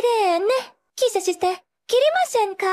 綺麗ね。キスして、切りませんか